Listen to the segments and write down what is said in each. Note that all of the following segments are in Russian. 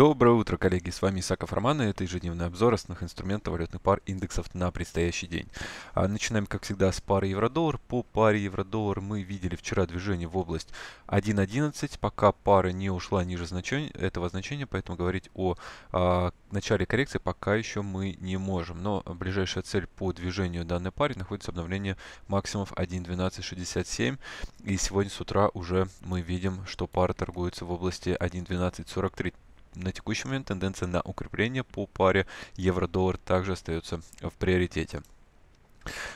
Доброе утро, коллеги! С вами Исаков Роман и это ежедневный обзор основных инструментов валютных пар индексов на предстоящий день. А, начинаем, как всегда, с пары евро-доллар. По паре евро-доллар мы видели вчера движение в область 1.11, пока пара не ушла ниже значения, этого значения, поэтому говорить о, о а, начале коррекции пока еще мы не можем. Но ближайшая цель по движению данной пары находится обновление максимумов 1.1267 и сегодня с утра уже мы видим, что пара торгуется в области 1.1243. На текущий момент тенденция на укрепление по паре евро-доллар также остается в приоритете.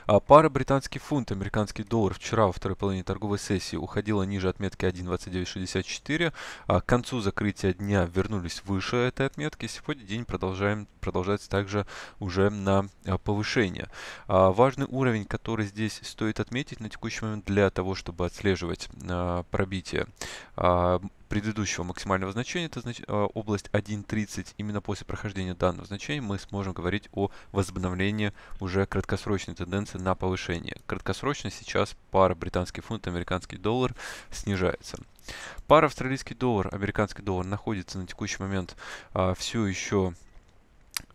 А пара британский фунт, американский доллар вчера во второй половине торговой сессии уходила ниже отметки 1.2964. А к концу закрытия дня вернулись выше этой отметки. Сегодня день продолжаем, продолжается также уже на а, повышение. А важный уровень, который здесь стоит отметить на текущий момент для того, чтобы отслеживать а, пробитие. А, предыдущего максимального значения, это знач... А, область 1.30, именно после прохождения данного значения мы сможем говорить о возобновлении уже краткосрочной тенденции на повышение. Краткосрочно сейчас пара британский фунт, американский доллар снижается. Пара австралийский доллар, американский доллар находится на текущий момент а, все еще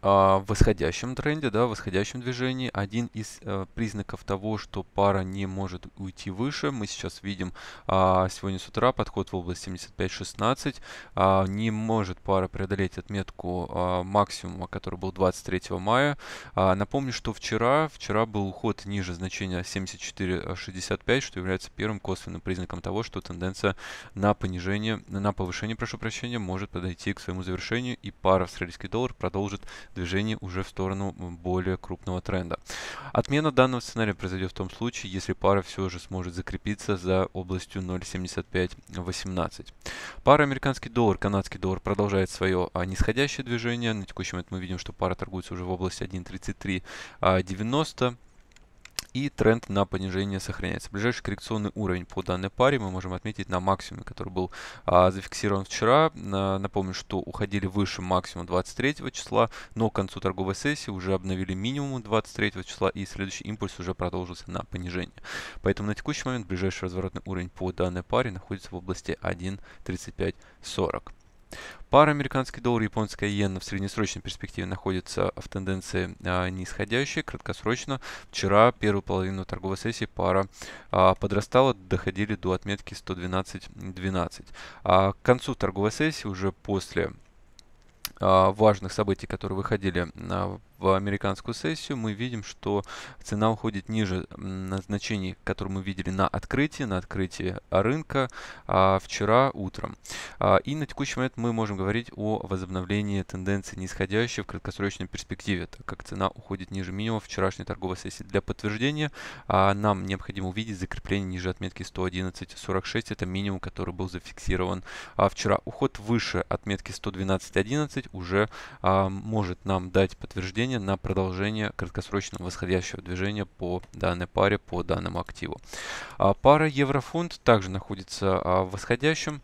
а, в восходящем тренде, да, в восходящем движении, один из э, признаков того, что пара не может уйти выше, мы сейчас видим э, сегодня с утра подход в область 75.16, э, а, не может пара преодолеть отметку э, максимума, который был 23 мая. Э, напомню, что вчера, вчера был уход ниже значения 74-65, что является первым косвенным признаком того, что тенденция на понижение, на повышение, прошу прощения, может подойти к своему завершению, и пара австралийский доллар продолжит движение уже в сторону более крупного тренда. Отмена данного сценария произойдет в том случае, если пара все же сможет закрепиться за областью 0.7518. Пара американский доллар, канадский доллар продолжает свое а, нисходящее движение. На текущий момент мы видим, что пара торгуется уже в области 1.3390 и тренд на понижение сохраняется. Ближайший коррекционный уровень по данной паре мы можем отметить на максимуме, который был а, зафиксирован вчера. А, напомню, что уходили выше максимума 23 числа, но к концу торговой сессии уже обновили минимум 23 числа и следующий импульс уже продолжился на понижение. Поэтому на текущий момент ближайший разворотный уровень по данной паре находится в области 1.3540. Пара американский доллар и японская иена в среднесрочной перспективе находится а, в тенденции а, нисходящей. Краткосрочно вчера первую половину торговой сессии пара а, подрастала, доходили до отметки 112.12. А к концу торговой сессии уже после а, важных событий, которые выходили а, в американскую сессию, мы видим, что цена уходит ниже значений, которые мы видели на открытии, на открытии рынка а, вчера утром. А, и на текущий момент мы можем говорить о возобновлении тенденции нисходящей в краткосрочной перспективе, так как цена уходит ниже минимума вчерашней торговой сессии. Для подтверждения а, нам необходимо увидеть закрепление ниже отметки 111.46, это минимум, который был зафиксирован а, вчера. Уход выше отметки 112.11 уже а, может нам дать подтверждение заявление на продолжение краткосрочного восходящего движения по данной паре, по данному активу. А пара еврофунт также находится а, в восходящем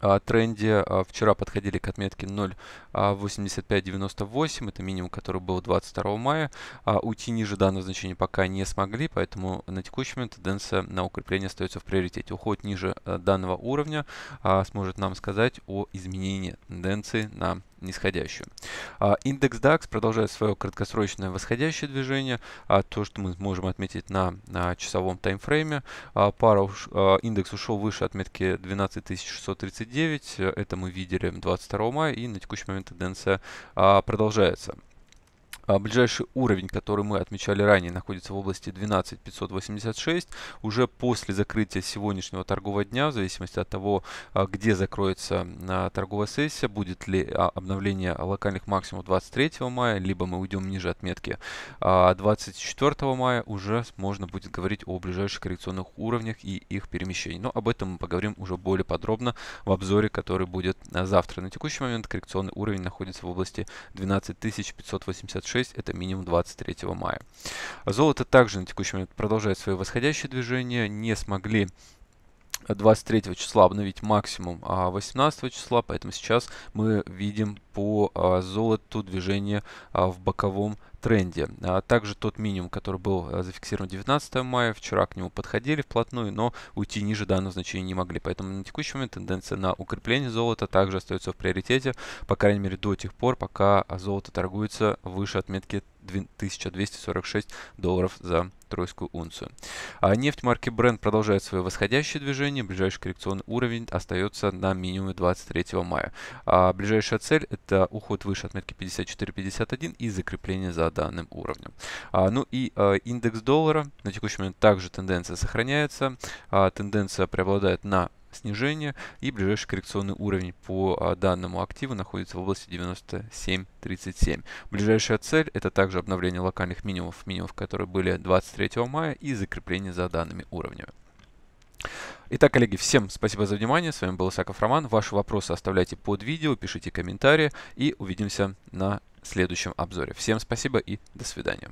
а, тренде. Вчера подходили к отметке 0.8598, это минимум, который был 22 мая. Уйти ниже данного значения пока не смогли, поэтому на текущий момент тенденция на укрепление остается в приоритете. Уход ниже данного уровня сможет нам сказать о изменении тенденции на нисходящую. А, индекс DAX продолжает свое краткосрочное восходящее движение. А, то, что мы можем отметить на часовом таймфрейме. А, пара уш... Индекс ушел выше отметки 12639. Это мы видели 22 мая. И на текущий момент тенденция продолжается. А, ближайший уровень, который мы отмечали ранее, находится в области 12586. Уже после закрытия сегодняшнего торгового дня, в зависимости от того, а, где закроется а, торговая сессия, будет ли обновление локальных максимумов 23 мая, либо мы уйдем ниже отметки 24 мая, уже можно будет говорить о ближайших коррекционных уровнях и их перемещении. Но об этом мы поговорим уже более подробно в обзоре, который будет завтра. На текущий момент коррекционный уровень находится в области 12586. 136, это минимум 23 мая. Золото также на текущий момент продолжает свое восходящее движение, не смогли 23 числа обновить максимум 18 а числа, поэтому сейчас мы видим по а, золоту движение а, в боковом тренде. Также тот минимум, который был зафиксирован 19 мая, вчера к нему подходили вплотную, но уйти ниже данного значения не могли. Поэтому на текущий момент тенденция на укрепление золота также остается в приоритете, по крайней мере до тех пор, пока золото торгуется выше отметки 1246 долларов за тройскую унцию. А нефть марки Brent продолжает свое восходящее движение. Ближайший коррекционный уровень остается на минимуме 23 мая. А ближайшая цель – это уход выше отметки 54.51 и закрепление за данным уровнем. А, ну и а, индекс доллара на текущий момент также тенденция сохраняется. А, тенденция преобладает на снижение и ближайший коррекционный уровень по а, данному активу находится в области 97.37. Ближайшая цель это также обновление локальных минимумов, минимумов, которые были 23 мая и закрепление за данными уровнями. Итак, коллеги, всем спасибо за внимание. С вами был Исаков Роман. Ваши вопросы оставляйте под видео, пишите комментарии и увидимся на следующем обзоре. Всем спасибо и до свидания.